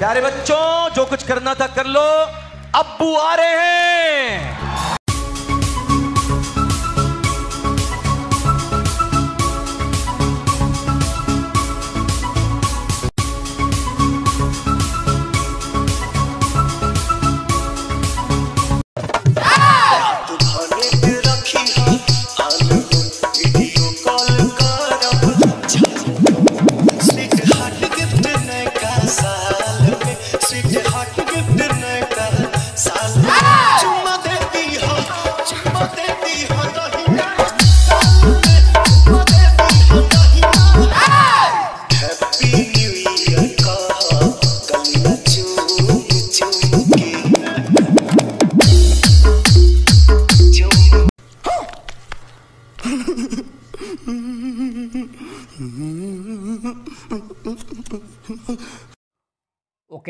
प्यारे बच्चों जो कुछ करना था कर लो अब्बू आ रहे हैं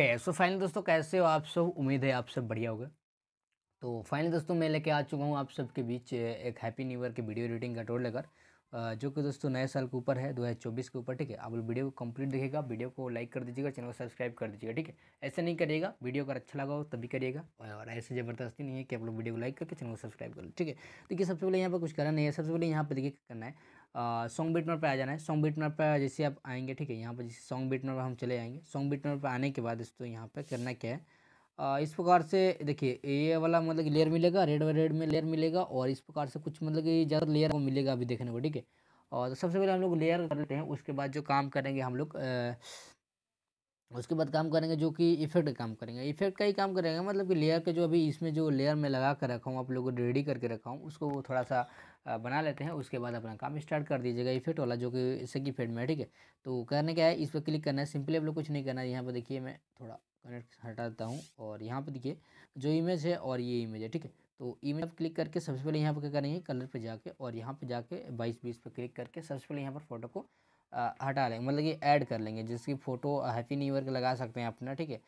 ओके सो फाइनल दोस्तों कैसे हो आप सब उम्मीद है आप सब बढ़िया होगा तो फाइनल दोस्तों मैं लेके आ चुका हूँ आप सबके बीच एक हैप्पी न्यू ईयर की वीडियो एडिटिंग का टोल लेकर जो कि दोस्तों नए साल के ऊपर है 2024 के ऊपर ठीक है आप वीडियो को कंप्लीट देखिएगा वीडियो को लाइक कर दीजिएगा चैनल को सब्सक्राइब कर दीजिएगा ठीक है ऐसा नहीं करिएगा वीडियो अगर अच्छा लगा हो तभी करिएगा और ऐसे ज़बरदस्ती नहीं है कि आप लोग वीडियो को लाइक करके चैनल को सब्सक्राइब कर लो ठीक है देखिए सबसे पहले यहाँ पर कुछ करना नहीं है सबसे पहले यहाँ पर देखिए करना है सॉन्ग बीट नोट पर आ जाना है सॉन्ग बीट नोट पर जैसे आप आएंगे ठीक है यहाँ पर जैसे सॉन्ग बीट नोट पर हम चले जाएंगे सॉन्ग बीट नोट पर आने के बाद दोस्तों यहाँ पर करना क्या है आ, इस प्रकार से देखिए ये वाला मतलब लेयर मिलेगा रेड व रेड में लेयर मिलेगा और इस प्रकार से कुछ मतलब कि ज़्यादा लेयर को मिलेगा अभी देखने को ठीक है और सबसे पहले हम लोग लेयर कर लेते हैं उसके बाद जो काम करेंगे हम लोग उसके बाद काम करेंगे जो कि इफेक्ट का काम करेंगे इफेक्ट का ही काम करेंगे मतलब कि लेयर के जो अभी इसमें जो लेयर में लगा कर रखा हूँ आप लोगों को रेडी करके रखा हूँ उसको वो थोड़ा सा बना लेते हैं उसके बाद अपना काम स्टार्ट कर दीजिएगा इफेक्ट वाला जो कि इससे की फेड में ठीक है तो करने क्या है इस पर क्लिक करना है सिंपली आप लोग कुछ नहीं करना है यहाँ पर देखिए मैं थोड़ा कनेक्ट हटा देता हूँ और यहाँ पर देखिए जो इमेज है और ये इमेज है ठीक है तो इमेज पर क्लिक करके सबसे पहले यहाँ पर क्या करेंगे कलर पर जाके और यहाँ पर जाके बाईस बीस पर क्लिक करके सबसे पहले यहाँ पर फोटो को हटा लेंगे मतलब कि ऐड कर लेंगे जिसकी फ़ोटो हैप्पी न्यू ईयर का लगा सकते हैं अपना ठीक है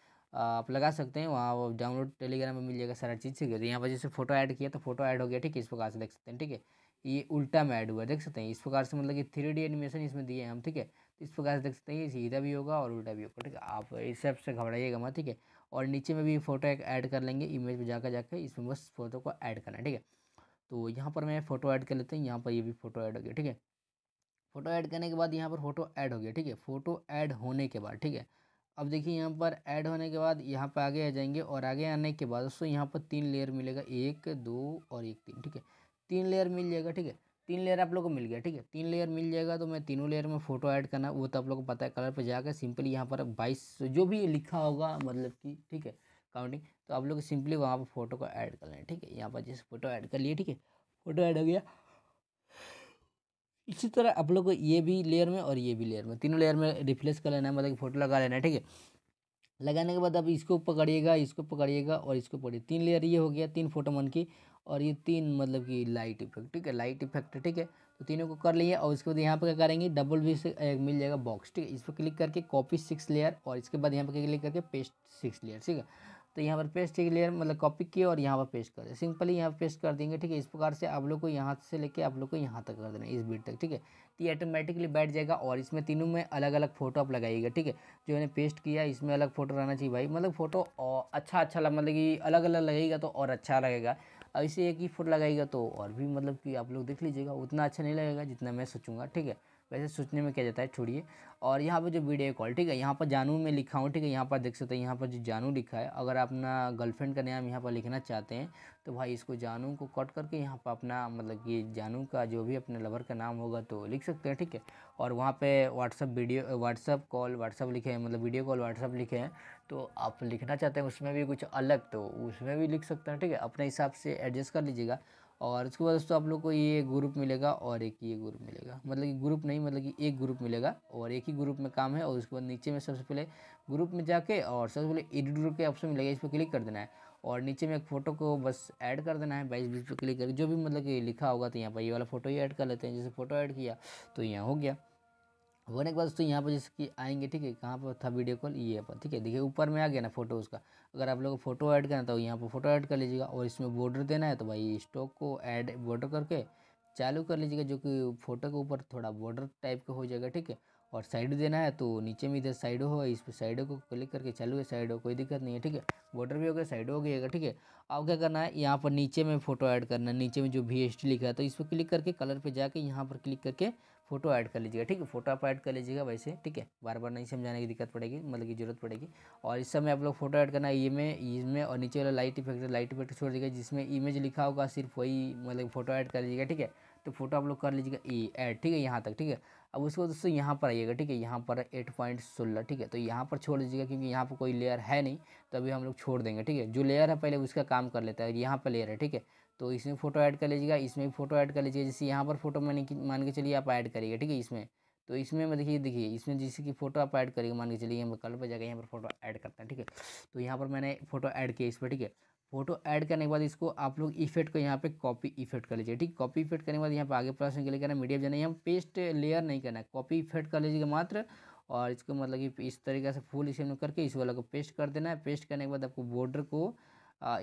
आप लगा सकते हैं वहाँ वो डाउनलोड टेलीग्राम में मिल जाएगा सारा चीज़ ठीक है तो यहाँ पर जैसे फोटो ऐड किया तो फोटो ऐड हो गया ठीक है इस प्रकार से देख सकते हैं ठीक है ये उल्टा में ऐड हुआ देख सकते हैं इस प्रकार से मतलब कि थ्री डी एनिमेशन इसमें दिए हम ठीक है तो इस प्रकार से देख सकते हैं सीधा भी होगा और उल्टा भी होगा ठीक है आप इस हिसाब से घबराइएगा मैं ठीक है और नीचे में भी फोटो एक ऐड कर लेंगे इमेज में जाकर जाकर इसमें बस फोटो को ऐड करना है ठीक है तो यहाँ पर मैं फ़ोटो ऐड कर लेते हैं यहाँ पर ये भी फोटो ऐड हो गया ठीक है फ़ोटो ऐड करने के बाद यहाँ पर फ़ोटो ऐड हो गया ठीक है फ़ोटो ऐड होने के बाद ठीक है अब देखिए यहाँ पर ऐड होने के बाद यहाँ पर आगे आ जाएंगे और आगे आने के बाद दोस्तों यहाँ पर तीन लेयर मिलेगा एक दो और एक तीन ठीक है तीन लेयर मिल जाएगा ठीक है तीन लेयर आप लोग को मिल गया ठीक है तीन लेयर मिल जाएगा तो मैं तीनों लेयर में फोटो ऐड करना वो तो आप लोग को पता है कलर पर जाकर सिंपली यहाँ पर बाईस जो भी लिखा होगा मतलब कि ठीक है काउंटिंग तो आप लोग सिंपली वहाँ पर फोटो को ऐड कर लें ठीक है यहाँ पर जैसे फोटो ऐड कर लिए ठीक है फोटो ऐड हो गया इसी तरह आप लोग को ये भी लेयर में और ये भी लेयर में तीनों लेयर में रिफ्लेस कर लेना है मतलब कि फोटो लगा लेना है ठीक है लगाने के बाद आप इसको पकड़िएगा इसको पकड़िएगा और इसको पकड़िए तीन लेयर ये हो गया तीन फोटो मन की और ये तीन मतलब कि लाइट इफेक्ट ठीक है लाइट इफेक्ट ठीक है तो तीनों को कर लिए और इसके बाद यहाँ पर क्या करेंगे डबल वी से एक मिल जाएगा बॉक्स ठीक है इस पर क्लिक करके कॉपी सिक्स लेयर और इसके बाद यहाँ पर क्लिक करके पेस्ट सिक्स लेयर ठीक है तो यहाँ पर पेस्ट एक लेयर मतलब कॉपी किए और यहाँ पर पेस्ट कर दें सिंपली यहाँ पर पेस्ट कर देंगे ठीक है इस प्रकार से आप लोग को यहाँ से लेके आप लोग को यहाँ तक कर देना इस बीट तक ठीक है तो ये ऑटोमेटिकली बैठ जाएगा और इसमें तीनों में अलग अलग फोटो आप लगाइएगा ठीक है जो मैंने पेस्ट किया इसमें अलग फोटो रहना चाहिए भाई मतलब फोटो अच्छा अच्छा लग मतलब कि अलग अलग लगेगा तो और अच्छा लगेगा ऐसे एक ही फोटो लगाएगा तो और भी मतलब कि आप लोग देख लीजिएगा उतना अच्छा नहीं लगेगा जितना मैं सोचूंगा ठीक है वैसे सोचने में क्या जाता है छोड़िए और यहाँ पर जो वीडियो कॉल ठीक है यहाँ पर जानू में लिखा हूँ ठीक है यहाँ पर देख सकते हैं यहाँ पर जो जानू लिखा है अगर आप अपना गर्लफ्रेंड का नाम यहाँ पर लिखना चाहते हैं तो भाई इसको जानू को कट करके यहाँ पर अपना मतलब कि जानू का जो भी अपने लवर का नाम होगा तो लिख सकते हैं ठीक है और वहाँ पर WhatsApp video WhatsApp call WhatsApp लिखे हैं मतलब वीडियो कॉल व्हाट्सअप लिखे हैं तो आप लिखना चाहते हैं उसमें भी कुछ अलग तो उसमें भी लिख सकते हैं ठीक है अपने हिसाब से एडजस्ट कर लीजिएगा और उसके बाद दोस्तों आप लोग को ये ग्रुप मिलेगा और एक ये ग्रुप मिलेगा मतलब कि ग्रुप नहीं मतलब कि एक ग्रुप मिलेगा और एक ही ग्रुप में काम है और उसके बाद नीचे में सबसे पहले ग्रुप में जाके और सबसे पहले एडिट ग्रुप के ऑप्शन मिलेगा इस पर क्लिक कर देना है और नीचे में एक फ़ोटो को बस ऐड कर देना है बाईस बीस पर क्लिक करके जो भी मतलब कि लिखा होगा तो यहाँ पर ये वाला फ़ोटो ही ऐड कर लेते हैं जैसे फ़ोटो ऐड किया तो यहाँ हो गया होने के बाद दोस्तों यहाँ पर जैसे कि आएंगे ठीक है कहाँ पर था वीडियो कॉल ये पर ठीक है देखिए ऊपर में आ गया ना फोटो उसका अगर आप लोग को फोटो ऐड करना तो यहाँ पर फोटो ऐड कर लीजिएगा और इसमें बॉर्डर देना है तो भाई स्टॉक को ऐड बॉर्डर करके चालू कर लीजिएगा जो कि फोटो के ऊपर थोड़ा बॉर्डर टाइप का हो जाएगा ठीक है और साइड देना है तो नीचे में इधर साइड हो इस पर साइडों को क्लिक करके चालू है साइड हो कोई दिक्कत नहीं है ठीक है बॉर्डर भी हो गया साइड हो गया ठीक है अब क्या करना है यहाँ पर नीचे में फोटो ऐड करना है नीचे में जो वी लिखा है तो इस पर क्लिक करके कलर पर जाके यहाँ पर क्लिक करके फोटो ऐड कर लीजिएगा ठीक है फोटो आप ऐड कर लीजिएगा वैसे ठीक है बार बार नहीं समझाने की दिक्कत पड़ेगी मतलब की जरूरत पड़ेगी और इस समय आप लोग फोटो ऐड करना ई में इसमें और नीचे वाला लाइट इफेक्ट लाइट इफेक्ट छोड़ दीजिएगा जिसमें इमेज लिखा होगा सिर्फ वही मतलब फोटो ऐड कर लीजिएगा ठीक है तो फोटो आप लोग कर लीजिएगा ई एड ठीक है यहाँ तक ठीक है अब उसको दोस्तों यहाँ पर आइएगा ठीक है यहाँ पर एट पॉइंट सोलह ठीक है तो यहाँ पर छोड़ दीजिएगा क्योंकि यहाँ पर कोई लेयर है नहीं तो अभी हम लोग छोड़ देंगे ठीक है जो लेयर है पहले उसका काम कर लेता है यहाँ पर लेयर है ठीक है तो इसमें फ़ोटो ऐड कर लीजिएगा इसमें भी फ़ोटो ऐड कर लीजिएगा जैसे यहाँ पर फोटो मैंने मान के चलिए आप ऐड करिएगा ठीक है इसमें तो इसमें मैं देखिए देखिए इसमें जैसे कि फोटो आप ऐड करिएगा मान के चलिए मैं कल पर जाकर यहाँ पर फोटो ऐड करता है ठीक है तो यहाँ पर मैंने फोटो ऐड किया इस पर ठीक है फोटो ऐड करने के बाद इसको आप लोग इफेक्ट को यहाँ पे कॉपी इफेक्ट कर लीजिए ठीक कॉपी इफेक्ट करने के बाद यहाँ पे आगे प्लस में क्लिक करना मीडिया जाना यहाँ पेस्ट लेयर नहीं करना है कॉपी इफेक्ट कर लीजिएगा मात्र और इसको मतलब कि इस तरीके से फुल इसे करके इस वाला को पेस्ट कर देना है पेस्ट करने के बाद आपको बॉर्डर को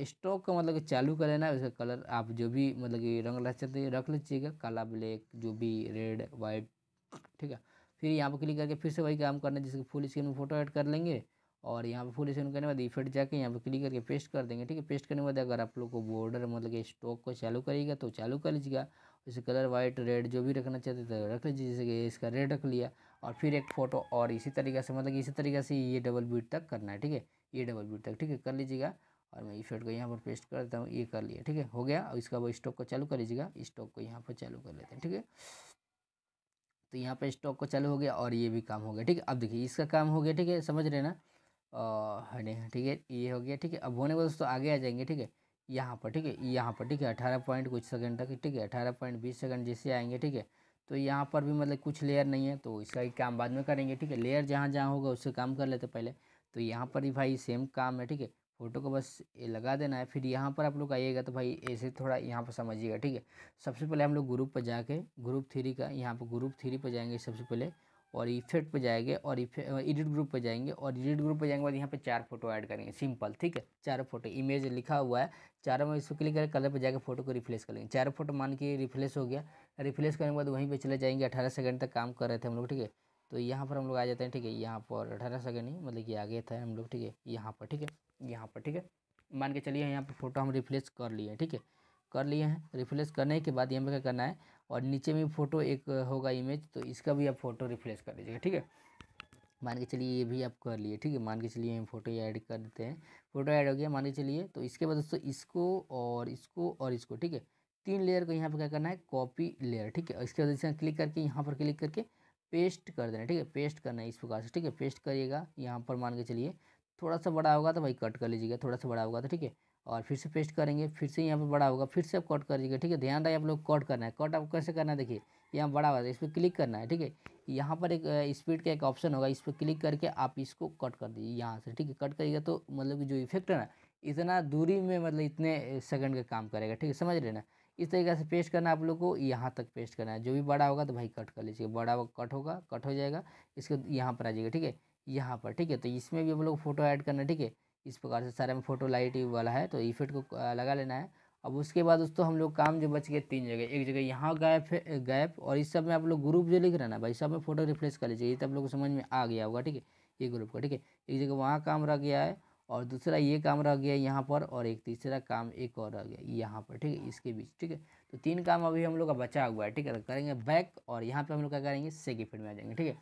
स्टॉक का मतलब चालू कर लेना है उसका कलर आप जो भी मतलब कि रंग रख सकते रख लीजिएगा काला ब्लैक जो भी रेड वाइट ठीक है फिर यहाँ पर क्लिक करके फिर से वही काम करना है जिसके फुल स्क्रीन में फोटो ऐड कर लेंगे और यहाँ पर फुल स्क्रीन करने के बाद इफेक्ट जाके यहाँ पर क्लिक करके पेस्ट कर देंगे ठीक है पेस्ट करने के बाद अगर आप लोग को बॉर्डर मतलब कि स्टॉक को चालू करिएगा तो चालू कर लीजिएगा जैसे कलर वाइट रेड जो भी रखना चाहते तो रख लीजिए जैसे कि इसका रेड रख लिया और फिर एक फ़ोटो और इसी तरीके से मतलब इसी तरीके से ये डबल बीट तक करना है ठीक है ये डबल बीट तक ठीक है कर लीजिएगा और मैं इफेक्ट को यहाँ पर पेस्ट कर देता हूँ ये कर लिया ठीक है हो गया अब इसका वो स्टॉक को चालू कर लीजिएगा स्टॉक को यहाँ पर चालू कर लेते हैं ठीक है तो यहाँ पर स्टॉक को चालू हो गया और ये भी काम हो गया ठीक है अब देखिए इसका काम हो गया ठीक है समझ रहे ना हटे ठीक है ये हो गया ठीक है अब होने वाले दोस्तों आगे आ जाएंगे ठीक है यहाँ पर ठीक है यहाँ पर ठीक है अठारह पॉइंट कुछ सेकंड तक ठीक है अठारह पॉइंट बीस सेकंड जैसे आएंगे ठीक है तो यहाँ पर भी मतलब कुछ लेयर नहीं है तो इसका ही काम बाद में करेंगे ठीक है लेयर जहाँ जहाँ होगा उससे काम कर लेते पहले तो यहाँ पर भी भाई सेम काम है ठीक है फ़ोटो को बस लगा देना है फिर यहाँ पर आप लोग आइएगा तो भाई ऐसे थोड़ा यहाँ पर समझिएगा ठीक है सबसे पहले हम लोग ग्रुप पर जाके ग्रुप थ्री का यहाँ पर ग्रुप थ्री पर जाएंगे सबसे पहले और इफेक्ट पर जाएंगे और एडिट ग्रुप पर जाएंगे और एडिट ग्रुप पर जाएंगे बाद यहाँ पर चार फोटो ऐड करेंगे सिंपल ठीक है चार फोटो इमेज लिखा हुआ है चारों में इसको क्लिक करके कलर पर जाकर फोटो को रिफ्लेस कर लेंगे चारों फोटो मान के रिफ्लेस हो गया रिफ्लेस करने के बाद वहीं पर चले जाएंगे अठारह सेकंड तक काम कर रहे थे हम लोग ठीक है तो यहाँ पर हम लोग आ जाते हैं ठीक है यहाँ पर अठारह सेकेंड नहीं मतलब कि आगे था हम लोग ठीक है यहाँ पर ठीक है यहाँ पर ठीक है मान के चलिए यहाँ पर फोटो हम रिफ्लेश कर लिए ठीक है कर लिए हैं रिफ्लेश करने के बाद यहाँ पर क्या करना है और नीचे में फ़ोटो एक होगा इमेज तो इसका भी आप फोटो रिफ्लेश कर लीजिएगा ठीक है मान के चलिए ये भी आप कर लिए ठीक है मान के चलिए हम फोटो ऐड कर देते हैं फोटो ऐड हो गया मान के चलिए तो इसके बाद दोस्तों इसको और इसको और इसको ठीक है तीन लेयर को यहाँ पर क्या करना है कॉपी लेयर ठीक है इसके बाद जैसे क्लिक करके यहाँ पर क्लिक करके पेस्ट कर देना ठीक है पेस्ट करना है इस प्रकार से ठीक है पेस्ट करिएगा यहाँ पर मान के चलिए थोड़ा सा बड़ा होगा तो भाई कट कर लीजिएगा थोड़ा सा बड़ा होगा तो ठीक है और फिर से पेस्ट करेंगे फिर से यहाँ पर बड़ा होगा फिर से आप कट करिएगा ठीक है ध्यान रहे आप लोग कट करना है कट आप कैसे करना है देखिए यहाँ बड़ा होगा इस पर क्लिक करना है ठीक है यहाँ पर एक स्पीड का एक ऑप्शन होगा इस पर क्लिक करके आप इसको कट कर दीजिए यहाँ से ठीक है कट करिएगा तो मतलब जो इफेक्ट है ना इतना दूरी में मतलब इतने सेकंड का काम करेगा ठीक है समझ रहे ना इस तरीके से पेस्ट करना आप लोग को यहाँ तक पेस्ट करना है जो भी बड़ा होगा तो भाई कट कर लीजिए बड़ा कट होगा कट हो जाएगा इसको यहाँ पर आ जाएगा ठीक है यहाँ पर ठीक है तो इसमें भी हम लोग फोटो ऐड करना है ठीक है इस प्रकार से सारे में फोटो लाइट वाला है तो इफेक्ट को लगा लेना है अब उसके बाद दोस्तों हम लोग काम जो बच गए तीन जगह एक जगह यहाँ गैप है गैप और इस सब में आप लोग ग्रुप जो लिख रहे हैं ना भाई सब में फोटो रिफ्रेश कर लीजिए ये तो आप लोग को समझ में आ गया होगा ठीक है ये ग्रुप का ठीक है एक जगह वहाँ काम रह गया है और दूसरा ये काम रह गया यहाँ पर और एक तीसरा काम एक और रह गया यहाँ पर ठीक है इसके बीच ठीक है तो तीन काम अभी हम लोग का बचा हुआ है ठीक है करेंगे बैक और यहाँ पे हम लोग क्या करेंगे सेकी फेड में आ जाएंगे ठीक है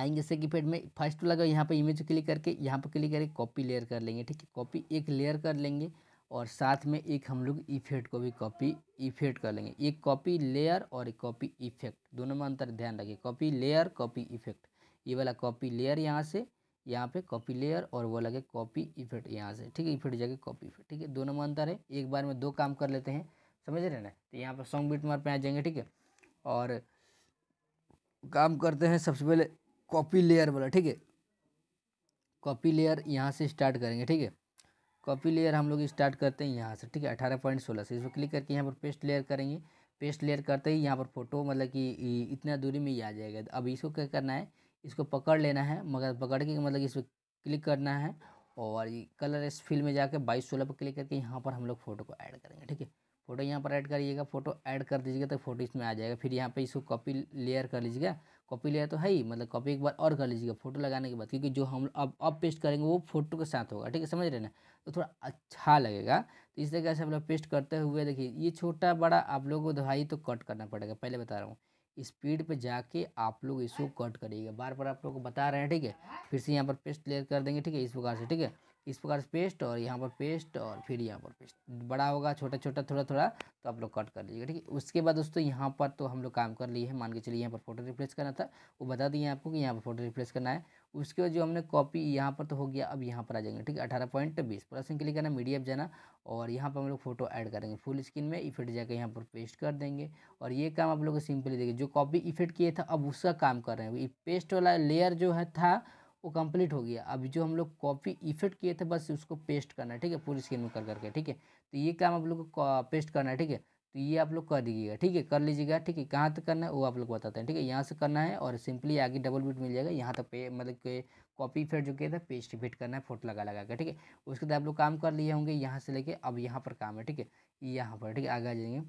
आएंगे सेकी फेड में फर्स्ट लगा यहाँ पर इमेज क्लिक करके यहाँ पर क्लिक करके कॉपी लेयर कर लेंगे ठीक है कॉपी एक लेयर कर लेंगे और साथ में एक हम लोग इफेक्ट को भी कॉपी इफेक्ट कर लेंगे एक कॉपी लेयर और एक कॉपी इफेक्ट दोनों में अंतर ध्यान रखिए कॉपी लेयर कॉपी इफेक्ट ये वाला कॉपी लेयर यहाँ से यहाँ पे कॉपी लेयर और वो लगे कॉपी इफेक्ट यहाँ से ठीक है इफेक्ट जाके कॉपी इफेक्ट ठीक है दोनों में अंतर है एक बार में दो काम कर लेते हैं समझ रहे ना तो यहाँ पर सॉन्ग बीट मार पे आ जाएंगे ठीक है और काम करते हैं सबसे पहले कॉपी लेयर वाला ठीक है कॉपी लेयर यहाँ से स्टार्ट करेंगे ठीक है कॉपी लेयर हम लोग स्टार्ट करते हैं यहाँ से ठीक है अठारह पॉइंट सोलह से इसको क्लिक करके यहाँ पर पेस्ट लेयर करेंगे पेस्ट लेयर करते ही यहाँ पर फोटो मतलब कि इतना दूरी में ही आ जाएगा तो अब इसको क्या करना है इसको पकड़ लेना है मगर पकड़ के मतलब इस पर क्लिक करना है और ये कलर इस फील्ड में जाकर बाईस सोलह पर क्लिक करके यहाँ पर हम लोग फ़ोटो को ऐड करेंगे ठीक है फोटो यहाँ पर ऐड करिएगा फोटो ऐड कर दीजिएगा तो फोटो इसमें आ जाएगा फिर यहाँ पे इसको कॉपी लेयर कर लीजिएगा कॉपी लेयर तो है ही मतलब कॉपी एक बार और कर लीजिएगा फोटो लगाने के बाद क्योंकि जो हम अब अब पेस्ट करेंगे वो फोटो के साथ होगा ठीक है समझ रहे ना तो थोड़ा अच्छा लगेगा तो इस तरीके से हम लोग पेस्ट करते हुए देखिए ये छोटा बड़ा आप लोगों को दहाई तो कट करना पड़ेगा पहले बता रहा हूँ स्पीड पे जाके आप लोग इसको कट करिएगा बार बार आप लोग को बता रहे हैं ठीक है फिर से यहाँ पर पेस्ट क्लियर कर देंगे ठीक है इस प्रकार से ठीक है इस प्रकार से पेस्ट और यहाँ पर पेस्ट और फिर यहाँ पर पेस्ट बड़ा होगा छोटा छोटा थोड़ा थोड़ा तो आप लोग कट कर लीजिएगा ठीक है उसके बाद दोस्तों यहाँ पर तो हम लोग काम कर लिए हैं मान के चलिए यहाँ पर फोटो रिप्लेस करना था वो बता दिए आपको कि यहाँ पर फोटो रिप्लेस करना है उसके बाद जो हमने कॉपी यहाँ पर तो हो गया अब यहाँ पर आ जाएंगे ठीक है अठारह पॉइंट बीस परसेंट क्लिक करना मीडिया जाना और यहाँ पर हम लोग फोटो ऐड करेंगे फुल स्क्रीन में इफेक्ट जाकर यहाँ पर पेस्ट कर देंगे और ये काम आप लोग सिंपली देखिए जो कॉपी इफेक्ट किए था अब उसका काम कर रहे हैं पेस्ट वाला लेयर जो है था वो कंप्लीट हो गया अब जो हम लोग कॉपी इफेक्ट किए थे बस उसको पेस्ट करना है ठीक है पूरी स्क्रीन में कर करके ठीक है तो ये काम आप लोग को पेस्ट करना है ठीक है तो ये आप लोग कर दीजिएगा ठीक है कर लीजिएगा ठीक है कहाँ तक करना है वो आप लोग बताते हैं ठीक है यहाँ से करना है और सिंपली आगे डबल बीट मिल जाएगा यहाँ तक पे मतलब के कॉपी फेट जो किया था पेस्ट फिट करना है फोटो लगा लगा के ठीक है उसके बाद आप लोग काम कर लिए होंगे यहाँ से लेके अब यहाँ पर काम है ठीक है यहाँ पर ठीक है आगे आ जाएंगे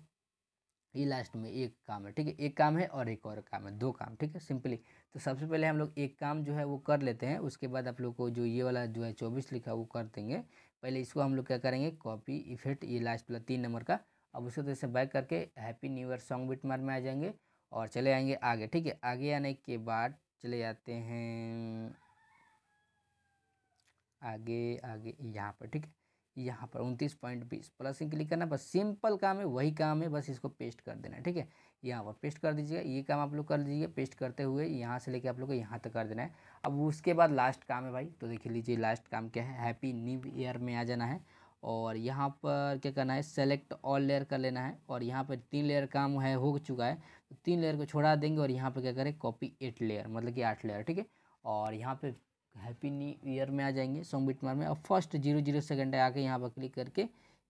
ये लास्ट में एक काम है ठीक है एक काम है और एक और काम है दो काम ठीक है सिंपली तो सबसे पहले हम लोग एक काम जो है वो कर लेते हैं उसके बाद आप लोग को जो ये वाला जो है चौबीस लिखा वो कर देंगे पहले इसको हम लोग क्या करेंगे कॉपी इफेक्ट ये लास्ट वाला तीन नंबर का अब उसको जैसे तो बैक करके happy new year song beat मार में आ जाएंगे और चले आएंगे आगे ठीक है आगे आने के बाद चले जाते हैं आगे आगे यहाँ पर ठीक है यहाँ पर उनतीस पॉइंट बीस प्लस ही क्लिक करना बस सिंपल काम है वही काम है बस इसको पेस्ट कर देना ठीक है यहाँ पर पेस्ट कर दीजिएगा ये काम आप लोग कर लीजिए पेस्ट करते हुए यहाँ से लेके आप लोग को यहाँ तक कर देना है अब उसके बाद लास्ट काम है भाई तो देख लीजिए लास्ट काम क्या है हैप्पी न्यू ईयर में आ जाना है और यहाँ पर क्या करना है सेलेक्ट ऑल लेयर कर लेना है और यहाँ पर तीन लेयर काम है हो चुका है तो तीन लेयर को छोड़ा देंगे और यहाँ पर क्या करें कॉपी एट लेयर मतलब कि आठ लेयर ठीक है और यहाँ पर हैप्पी न्यू ईयर में आ जाएंगे सॉन्ग बिटमार में और फर्स्ट जीरो जीरो सेकेंड आके यहाँ पर क्लिक करके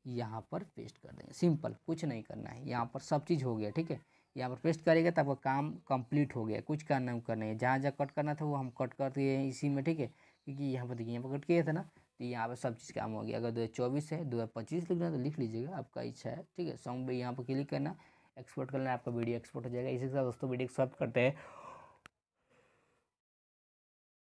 यहाँ पर पेस्ट कर देंगे सिंपल कुछ नहीं करना है यहाँ पर सब चीज़ हो गया ठीक है यहाँ पर पेस्ट करेगा तो आपका काम कंप्लीट हो गया कुछ करना करना है जहाँ जहाँ कट करना था वो हम कट कर दिए हैं इसी में ठीक है क्योंकि यहाँ पर देखिए यहाँ पर कट किया था ना तो यहाँ पर सब चीज़ काम हो गया अगर दो हज़ार चौबीस है दो हज़ार पच्चीस लिखना है तो लिख लीजिएगा आपका इच्छा है ठीक है सॉन्ग पर यहाँ पर क्लिक करना एक्सपोर्ट करना आपका वीडियो एक्सपोर्ट हो जाएगा इसी के साथ दोस्तों वीडियो एक्सपोर्ट करते हैं